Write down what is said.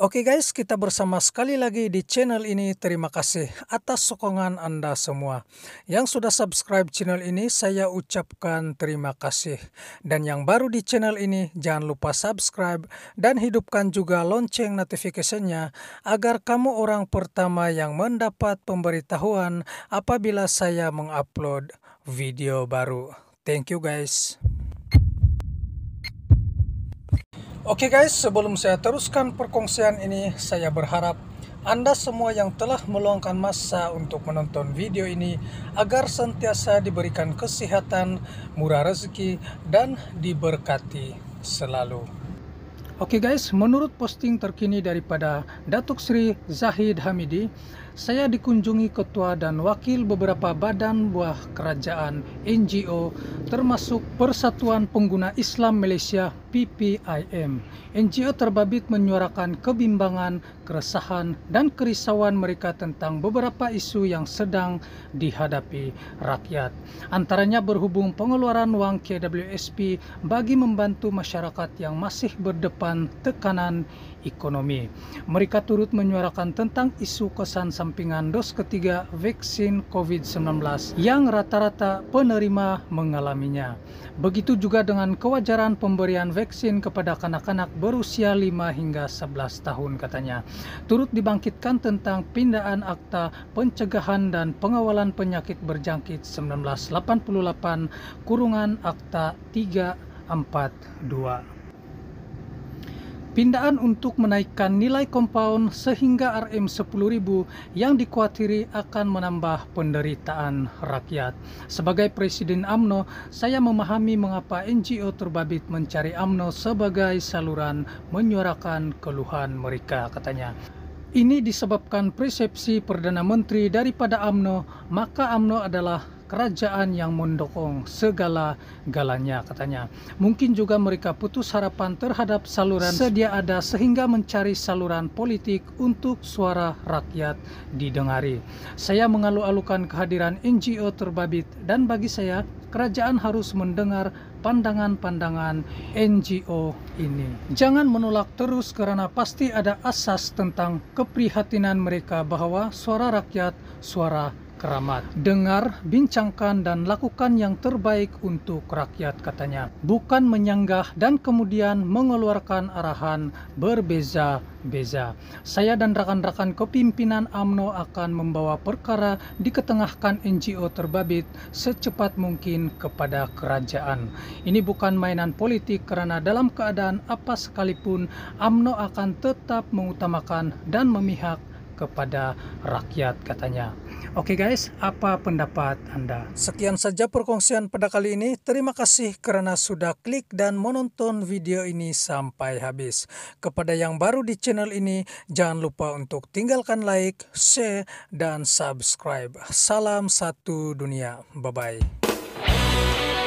Oke okay guys, kita bersama sekali lagi di channel ini. Terima kasih atas sokongan Anda semua. Yang sudah subscribe channel ini, saya ucapkan terima kasih. Dan yang baru di channel ini, jangan lupa subscribe dan hidupkan juga lonceng notifikasinya agar kamu orang pertama yang mendapat pemberitahuan apabila saya mengupload video baru. Thank you guys. Oke okay guys, sebelum saya teruskan perkongsian ini, saya berharap Anda semua yang telah meluangkan masa untuk menonton video ini agar sentiasa diberikan kesehatan, murah rezeki, dan diberkati selalu. Oke okay guys, menurut posting terkini daripada Datuk Sri Zahid Hamidi, saya dikunjungi ketua dan wakil beberapa badan buah kerajaan NGO termasuk Persatuan Pengguna Islam Malaysia PPIM. NGO terbabit menyuarakan kebimbangan, keresahan, dan kerisauan mereka tentang beberapa isu yang sedang dihadapi rakyat. Antaranya berhubung pengeluaran wang KWSP bagi membantu masyarakat yang masih berdepan melawan tekanan ekonomi. Mereka turut menyuarakan tentang isu kosan sampingan dos ketiga vaksin COVID-19 yang rata-rata penerima mengalaminya. Begitu juga dengan kewajaran pemberian vaksin kepada kanak-kanak berusia 5 hingga 11 tahun katanya. Turut dibangkitkan tentang pindaan akta pencegahan dan pengawalan penyakit berjangkit 1988 kurungan akta 342. Pindaan untuk menaikkan nilai compound sehingga RM10.000 yang dikhawatiri akan menambah penderitaan rakyat. Sebagai Presiden AMNO, saya memahami mengapa NGO terbabit mencari AMNO sebagai saluran menyuarakan keluhan mereka, katanya. Ini disebabkan persepsi Perdana Menteri daripada AMNO, maka AMNO adalah kerajaan yang mendukung segala galanya katanya. Mungkin juga mereka putus harapan terhadap saluran sedia ada sehingga mencari saluran politik untuk suara rakyat didengari. Saya mengalu-alukan kehadiran NGO terbabit dan bagi saya kerajaan harus mendengar pandangan-pandangan NGO ini. Jangan menolak terus karena pasti ada asas tentang keprihatinan mereka bahwa suara rakyat, suara keramat. Dengar, bincangkan, dan lakukan yang terbaik untuk rakyat katanya. Bukan menyanggah dan kemudian mengeluarkan arahan berbeza-beza. Saya dan rakan-rakan kepimpinan AMNO akan membawa perkara diketengahkan NGO terbabit secepat mungkin kepada kerajaan. Ini bukan mainan politik karena dalam keadaan apa sekalipun AMNO akan tetap mengutamakan dan memihak kepada rakyat katanya. Oke guys, apa pendapat Anda? Sekian saja perkongsian pada kali ini. Terima kasih karena sudah klik dan menonton video ini sampai habis. Kepada yang baru di channel ini, jangan lupa untuk tinggalkan like, share, dan subscribe. Salam satu dunia. Bye-bye.